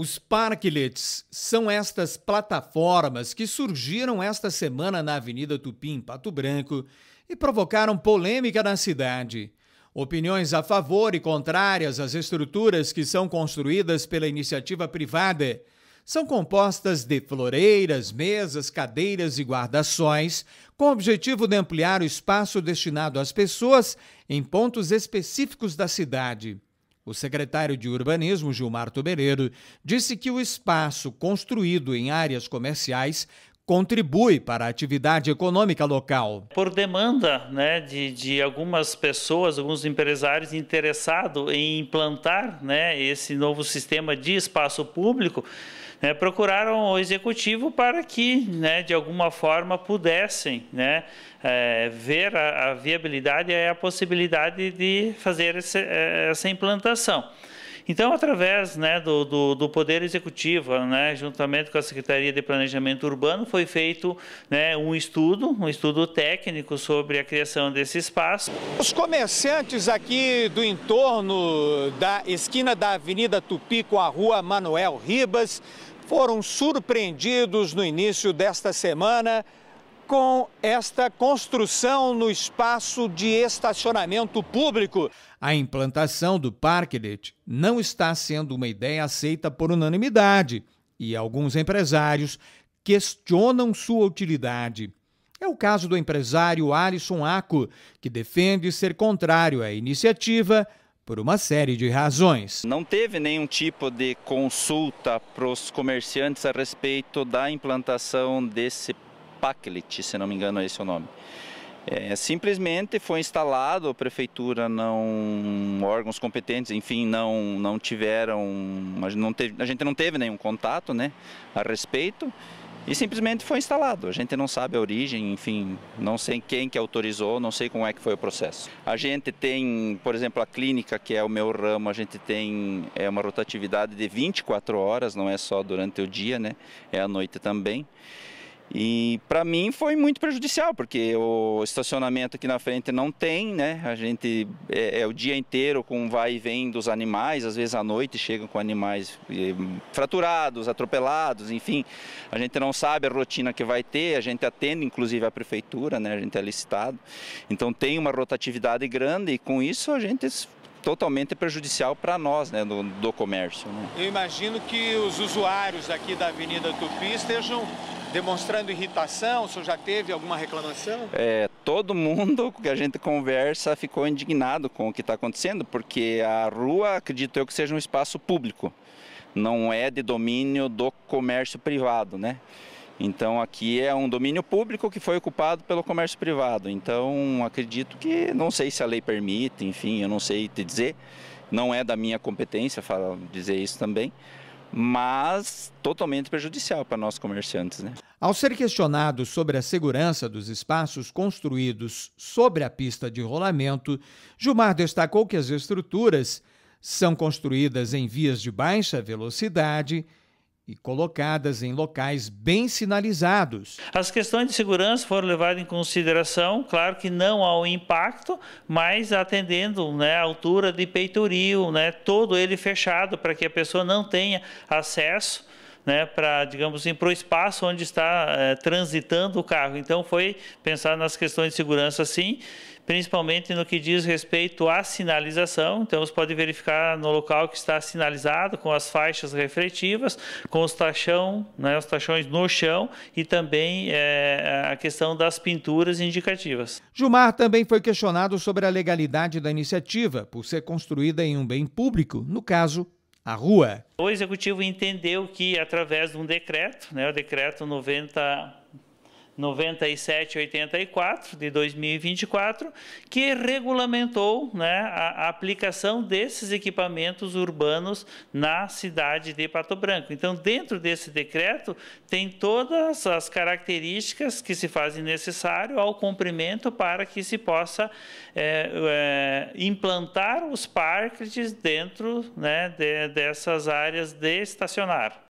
Os parklets são estas plataformas que surgiram esta semana na Avenida Tupi, em Pato Branco, e provocaram polêmica na cidade. Opiniões a favor e contrárias às estruturas que são construídas pela iniciativa privada são compostas de floreiras, mesas, cadeiras e guarda-sóis, com o objetivo de ampliar o espaço destinado às pessoas em pontos específicos da cidade. O secretário de Urbanismo, Gilmar Tuberedo, disse que o espaço construído em áreas comerciais contribui para a atividade econômica local. Por demanda né, de, de algumas pessoas, alguns empresários interessados em implantar né, esse novo sistema de espaço público, né, procuraram o executivo para que, né, de alguma forma, pudessem né, é, ver a, a, viabilidade e a possibilidade de fazer esse, eh, essa implantação. Então, através né, do, do, do, Poder Executivo, né, juntamente com a Secretaria de Planejamento Urbano, foi feito né, um estudo, um estudo técnico sobre a criação desse espaço. Os comerciantes aqui do entorno da esquina da Avenida Tupi com a Rua Manuel Ribas foram surpreendidos no início desta semana com esta construção no espaço de estacionamento público. A implantação do Parklet não está sendo uma ideia aceita por unanimidade e alguns empresários questionam sua utilidade. É o caso do empresário Alisson Aco, que defende ser contrário à iniciativa por uma série de razões. Não teve nenhum tipo de consulta para os comerciantes a respeito da implantação desse Paclet, se não me engano é esse o nome. É, simplesmente foi instalado, a prefeitura não, órgãos competentes, enfim, não, não tiveram, não teve, a gente não teve nenhum contato né, a respeito e simplesmente foi instalado. A gente não sabe a origem, enfim, não sei quem que autorizou, não sei como é que foi o processo. A gente tem, por exemplo, a clínica, que é o meu ramo, a gente tem é uma rotatividade de 24 horas, não é só durante o dia, né? É à noite também. E para mim foi muito prejudicial, porque o estacionamento aqui na frente não tem, né? A gente é, é, o dia inteiro com vai e vem dos animais, às vezes à noite chegam com animais fraturados, atropelados, enfim. A gente não sabe a rotina que vai ter, a gente atende inclusive a prefeitura, né? A gente é licitado. Então tem uma rotatividade grande e com isso a gente é totalmente prejudicial para nós, né, do, do comércio. Né? Eu imagino que os usuários aqui da Avenida Tupi estejam demonstrando irritação? O senhor já teve alguma reclamação? É, todo mundo que a gente conversa ficou indignado com o que está acontecendo, porque a rua, acredito eu, que seja um espaço público, não é de domínio do comércio privado, né? Então aqui é um domínio público que foi ocupado pelo comércio privado. Então acredito que, não sei se a lei permite, enfim, eu não sei te dizer, não é da minha competência falar, dizer isso também, mas totalmente prejudicial para nós comerciantes. Né? Ao ser questionado sobre a segurança dos espaços construídos sobre a pista de rolamento, Gilmar destacou que as estruturas são construídas em vias de baixa velocidade e colocadas em locais bem sinalizados. As questões de segurança foram levadas em consideração, claro que não ao impacto, mas atendendo né, a altura de peitoril, né, todo ele fechado para que a pessoa não tenha acesso né, para, digamos assim, para o espaço onde está é, transitando o carro. Então, foi pensar nas questões de segurança, sim, principalmente no que diz respeito à sinalização. Então, você pode verificar no local que está sinalizado, com as faixas refletivas, com os, tachão, né, os tachões no chão e também é, a questão das pinturas indicativas. Gilmar também foi questionado sobre a legalidade da iniciativa, por ser construída em um bem público, no caso, à rua. O executivo entendeu que através de um decreto, né, o decreto 90 9784 de 2024, que regulamentou né, a, aplicação desses equipamentos urbanos na cidade de Pato Branco. Então, dentro desse decreto, tem todas as características que se fazem necessário ao cumprimento para que se possa é, é, implantar os parques dentro né, de, dessas áreas de estacionar.